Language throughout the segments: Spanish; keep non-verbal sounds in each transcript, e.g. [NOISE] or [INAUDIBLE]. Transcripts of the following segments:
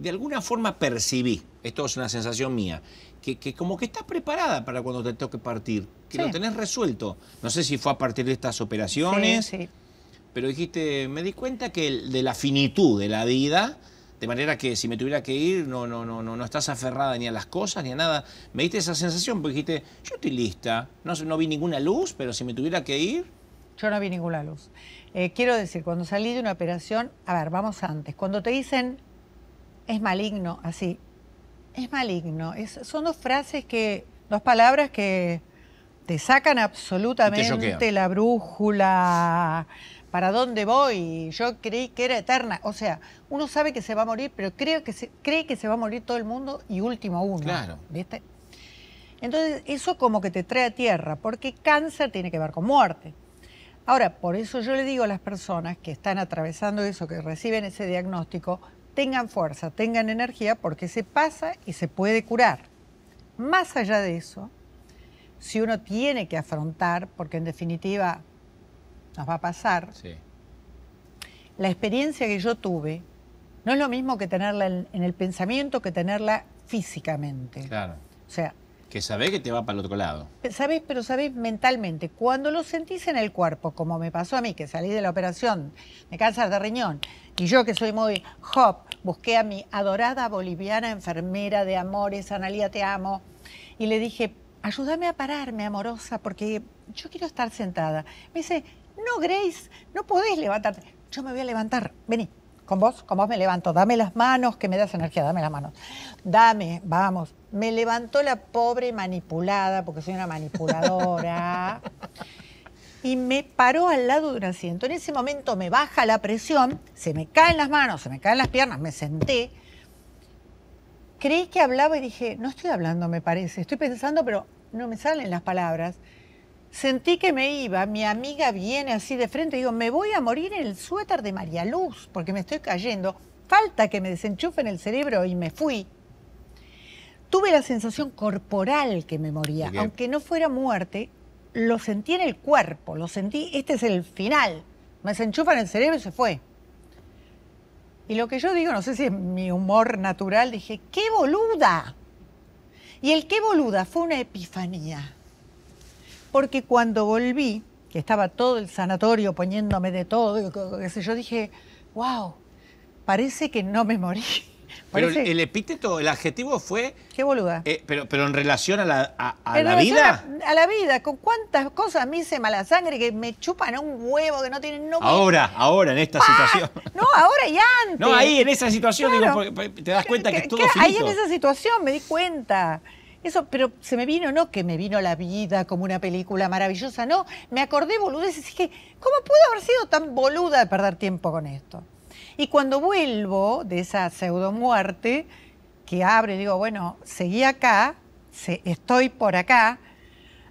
de alguna forma percibí, esto es una sensación mía, que, como que estás preparada para cuando te toque partir, que lo tenés resuelto. No sé si fue a partir de estas operaciones, pero dijiste, me di cuenta que de la finitud de la vida, de manera que si me tuviera que ir, no, no, no, no, no estás aferrada ni a las cosas ni a nada. Me diste esa sensación porque dijiste, yo estoy lista, no, no vi ninguna luz, pero si me tuviera que ir. Yo no vi ninguna luz. Eh, quiero decir, cuando salí de una operación, a ver, vamos antes. Cuando te dicen es maligno, así. Es maligno. Es, son dos frases que, dos palabras que te sacan absolutamente la brújula. ¿Para dónde voy? Yo creí que era eterna. O sea, uno sabe que se va a morir, pero creo que se, cree que se va a morir todo el mundo y último uno. Claro. Entonces, eso como que te trae a tierra, porque cáncer tiene que ver con muerte. Ahora, por eso yo le digo a las personas que están atravesando eso, que reciben ese diagnóstico, tengan fuerza, tengan energía, porque se pasa y se puede curar. Más allá de eso, si uno tiene que afrontar, porque en definitiva nos va a pasar, la experiencia que yo tuve no es lo mismo que tenerla en, el pensamiento que tenerla físicamente. Claro. O sea, que sabés que te va para el otro lado. Sabés, pero sabés mentalmente. Cuando lo sentís en el cuerpo, como me pasó a mí, que salí de la operación de cáncer de riñón, y yo que soy muy hop, busqué a mi adorada boliviana enfermera de amores, Analia, te amo, y le dije, ayúdame a pararme, amorosa, porque yo quiero estar sentada. Me dice, no, Grace, no podés levantarte. Yo me voy a levantar, vení con vos, con vos me levanto, dame las manos, que me das energía, dame las manos. Dame, vamos. Me levantó la pobre manipulada, porque soy una manipuladora, [LAUGHS] y me paró al lado de un asiento. En ese momento me baja la presión, se me caen las manos, se me caen las piernas, me senté. Creí que hablaba y dije, no estoy hablando, me parece, estoy pensando, pero no me salen las palabras. Sentí que me iba, mi amiga viene así de frente, y digo, me voy a morir en el suéter de María Luz, porque me estoy cayendo, falta que me desenchufen el cerebro y me fui. Tuve la sensación corporal que me moría, aunque no fuera muerte, lo sentí en el cuerpo, lo sentí, este es el final, me desenchufan el cerebro y se fue. Y lo que yo digo, no sé si es mi humor natural, dije, ¡qué boluda! Y el qué boluda fue una epifanía porque cuando volví, que estaba todo el sanatorio poniéndome de todo, yo dije, wow, parece que no me morí. [LAUGHS] Pero el epíteto, el adjetivo fue... Qué boluda. Eh, pero, pero en relación a la, a, la vida... A, la vida, con cuántas cosas me hice mala sangre que me chupan a un huevo que no tienen... No, ahora, ahora, en esta situación. No, ahora y antes. No, ahí, en esa situación, pues, te das cuenta que, todo todo Ahí en esa situación me di cuenta. Eso, pero se me vino, no que me vino la vida como una película maravillosa, no. Me acordé boludez y dije, ¿cómo pude haber sido tan boluda de perder tiempo con esto? Y cuando vuelvo de esa pseudo muerte, que abre, digo, bueno, seguí acá, estoy por acá,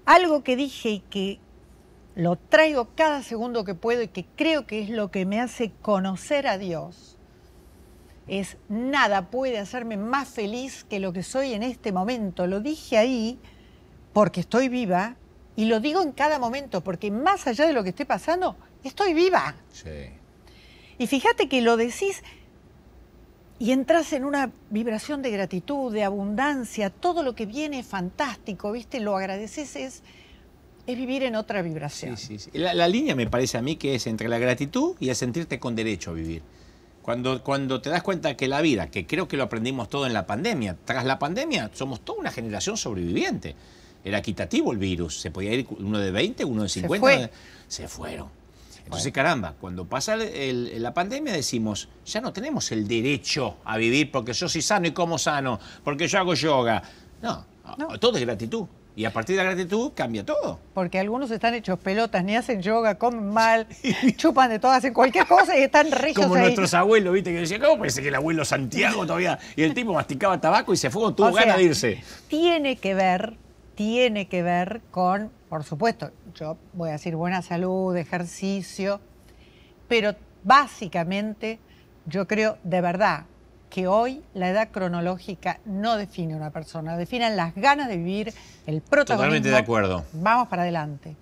algo que dije y que lo traigo cada segundo que puedo y que creo que es lo que me hace conocer a Dios es nada puede hacerme más feliz que lo que soy en este momento. Lo dije ahí porque estoy viva y lo digo en cada momento porque más allá de lo que esté pasando, estoy viva. Y fíjate que lo decís y entras en una vibración de gratitud, de abundancia, todo lo que viene fantástico, ¿viste? Lo agradeces es vivir en otra vibración. Sí, sí, sí. La, la, línea me parece a mí que es entre la gratitud y el sentirte con derecho a vivir. Cuando, te das cuenta que la vida, que creo que lo aprendimos todo en la pandemia, tras la pandemia somos toda una generación sobreviviente. Era equitativo el virus, se podía ir uno de 20, uno de 50, se, fueron. Entonces, caramba, cuando pasa la pandemia decimos, ya no tenemos el derecho a vivir porque yo soy sano y como sano, porque yo hago yoga. no. todo es gratitud. Y a partir de la gratitud cambia todo. Porque algunos están hechos pelotas, ni hacen yoga, comen mal, [LAUGHS] chupan de todo, hacen cualquier cosa y están ricos. Como nuestros abuelos, ¿viste? Que decían, ¿cómo parece que el abuelo Santiago todavía? Y el tipo masticaba tabaco y se fue con tuvo ganas de irse. Tiene que ver, tiene que ver con, por supuesto, yo voy a decir buena salud, ejercicio, pero básicamente, yo creo, de verdad, que hoy la edad cronológica no define una persona, definen las ganas de vivir, el protagonismo. Totalmente de acuerdo. Vamos para adelante.